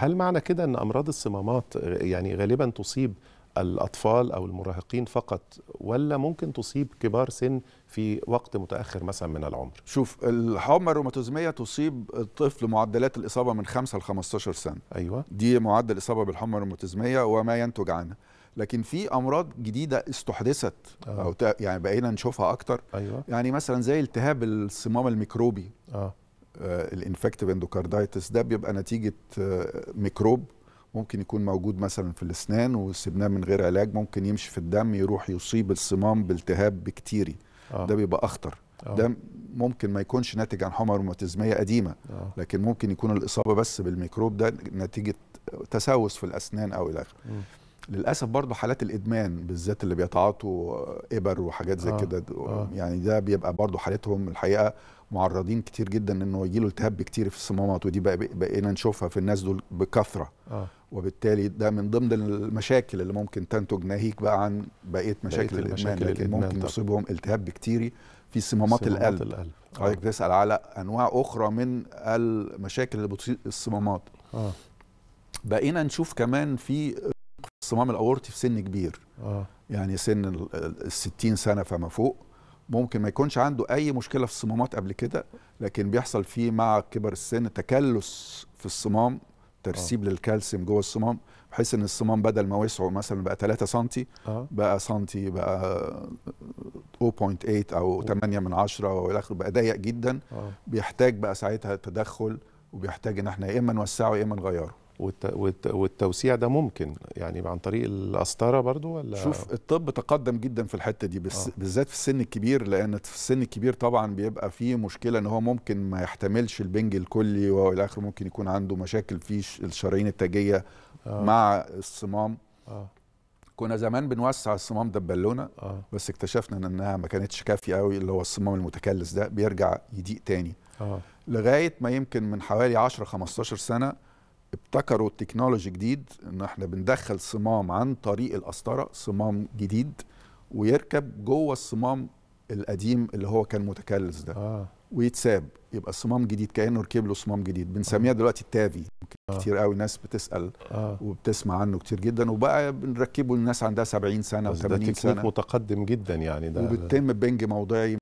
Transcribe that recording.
هل معنى كده ان امراض الصمامات يعني غالبا تصيب الاطفال او المراهقين فقط ولا ممكن تصيب كبار سن في وقت متاخر مثلا من العمر شوف الحمى الروماتيزميه تصيب الطفل معدلات الاصابه من 5 ل 15 سنه ايوه دي معدل الاصابه بالحمى الروماتيزميه وما ينتج عنها لكن في امراض جديده استحدثت أوه. او يعني بقينا نشوفها اكتر أيوة. يعني مثلا زي التهاب الصمام الميكروبي آه. آه، الانفكتيف اندوكاردايتس ده بيبقى نتيجه آه، ميكروب ممكن يكون موجود مثلا في الاسنان وسبناه من غير علاج ممكن يمشي في الدم يروح يصيب الصمام بالتهاب بكتيري آه. ده بيبقى اخطر آه. ده ممكن ما يكونش ناتج عن حمى روماتيزميه قديمه آه. لكن ممكن يكون الاصابه بس بالميكروب ده نتيجه تسوس في الاسنان او الى اخره للاسف برضه حالات الادمان بالذات اللي بيتعاطوا آه، ابر وحاجات زي آه كده آه يعني ده بيبقى برضه حالتهم الحقيقه معرضين كتير جدا انه يجي له التهاب كتير في الصمامات ودي بقى بقينا نشوفها في الناس دول بكثره آه وبالتالي ده من ضمن المشاكل اللي ممكن تنتج ناهيك بقى عن بقيه مشاكل الادمان المشاكل لكن الإدمان ممكن يصيبهم التهاب بكتيري في صمامات القلب القلب آه. حضرتك بتسال على انواع اخرى من المشاكل اللي بتصيب الصمامات آه. بقينا نشوف كمان في الصمام الاورطي في سن كبير آه. يعني سن ال 60 سنه فما فوق ممكن ما يكونش عنده اي مشكله في الصمامات قبل كده لكن بيحصل فيه مع كبر السن تكلس في الصمام ترسيب آه. للكالسيوم جوه الصمام بحيث ان الصمام بدل ما وسعه مثلا بقى 3 سم آه. بقى سنتي بقى 0.8 او 8 من 10 والى اخره بقى ضيق جدا آه. بيحتاج بقى ساعتها تدخل وبيحتاج ان احنا يا اما نوسعه يا اما نغيره والتوسيع ده ممكن يعني عن طريق القسطره برضو ولا شوف الطب تقدم جدا في الحته دي بس آه. بالذات في السن الكبير لان في السن الكبير طبعا بيبقى فيه مشكله ان هو ممكن ما يحتملش البنج الكلي والى اخره ممكن يكون عنده مشاكل في الشرايين التاجيه آه. مع الصمام آه. كنا زمان بنوسع الصمام ده ببالونه آه. بس اكتشفنا انها ما كانتش كافيه قوي اللي هو الصمام المتكلس ده بيرجع يضيق تاني آه. لغايه ما يمكن من حوالي 10 15 سنه ابتكروا التكنولوجي جديد ان احنا بندخل صمام عن طريق القسطره صمام جديد ويركب جوه الصمام القديم اللي هو كان متكلس ده آه. ويتساب يبقى الصمام جديد كانه ركب له صمام جديد بنسميها دلوقتي التافي آه. كتير قوي ناس بتسال آه. وبتسمع عنه كتير جدا وبقى بنركبه للناس عندها 70 سنه و80 سنه ده تكنيك متقدم جدا يعني ده وبتتم بنج موضعي